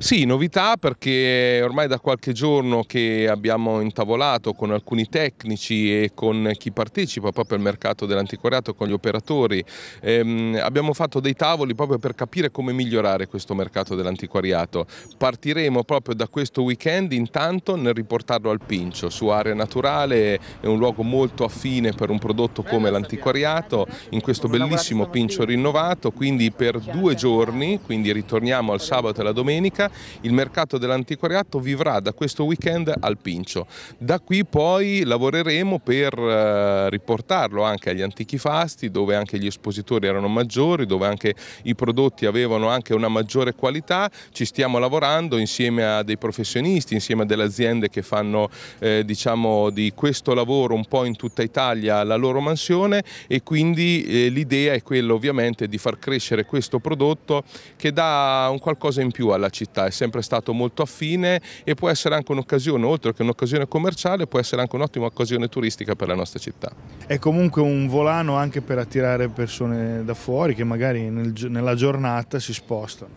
Sì, novità perché ormai da qualche giorno che abbiamo intavolato con alcuni tecnici e con chi partecipa proprio al mercato dell'antiquariato, con gli operatori, ehm, abbiamo fatto dei tavoli proprio per capire come migliorare questo mercato dell'antiquariato. Partiremo proprio da questo weekend intanto nel riportarlo al Pincio, su area naturale, è un luogo molto affine per un prodotto come l'antiquariato, in questo bellissimo Pincio rinnovato, quindi per due giorni, quindi ritorniamo al sabato e alla domenica, il mercato dell'antiquariato vivrà da questo weekend al Pincio. Da qui poi lavoreremo per eh, riportarlo anche agli antichi fasti dove anche gli espositori erano maggiori, dove anche i prodotti avevano anche una maggiore qualità. Ci stiamo lavorando insieme a dei professionisti, insieme a delle aziende che fanno eh, diciamo, di questo lavoro un po' in tutta Italia la loro mansione e quindi eh, l'idea è quella ovviamente di far crescere questo prodotto che dà un qualcosa in più alla città volta è sempre stato molto affine e può essere anche un'occasione, oltre che un'occasione commerciale, può essere anche un'ottima occasione turistica per la nostra città. È comunque un volano anche per attirare persone da fuori che magari nel, nella giornata si spostano.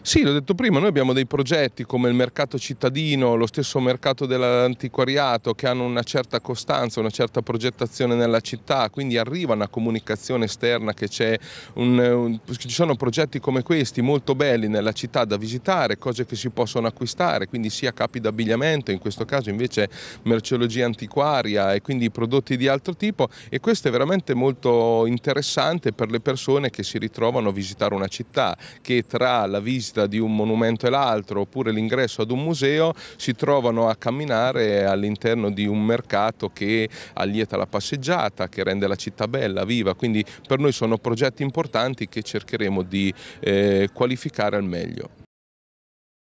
Sì, l'ho detto prima, noi abbiamo dei progetti come il mercato cittadino, lo stesso mercato dell'antiquariato che hanno una certa costanza, una certa progettazione nella città, quindi arriva una comunicazione esterna che c'è, un, un, ci sono progetti come questi molto belli nella città da visitare comprare, cose che si possono acquistare, quindi sia capi d'abbigliamento, in questo caso invece merceologia antiquaria e quindi prodotti di altro tipo e questo è veramente molto interessante per le persone che si ritrovano a visitare una città che tra la visita di un monumento e l'altro oppure l'ingresso ad un museo si trovano a camminare all'interno di un mercato che allieta la passeggiata, che rende la città bella, viva, quindi per noi sono progetti importanti che cercheremo di eh, qualificare al meglio.